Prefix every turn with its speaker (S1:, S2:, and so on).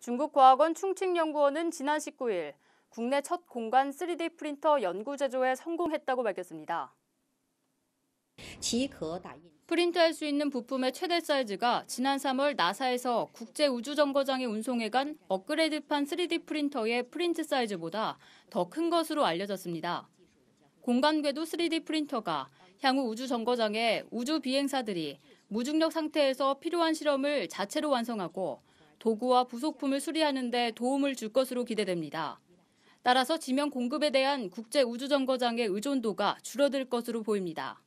S1: 중국과학원 충칭연구원은 지난 19일 국내 첫 공간 3D 프린터 연구 제조에 성공했다고 밝혔습니다. 프린트할 수 있는 부품의 최대 사이즈가 지난 3월 나사에서 국제우주정거장에 운송해 간 업그레이드판 3D 프린터의 프린트 사이즈보다 더 큰 것으로 알려졌습니다. 공간 궤도 3D 프린터가 향후 우주정거장에 우주 비행사들이 무중력 상태에서 필요한 실험을 자체로 완성하고 도구와 부속품을 수리하는 데 도움을 줄 것으로 기대됩니다. 따라서 지면 공급에 대한 국제 우주정거장의 의존도가 줄어들 것으로 보입니다.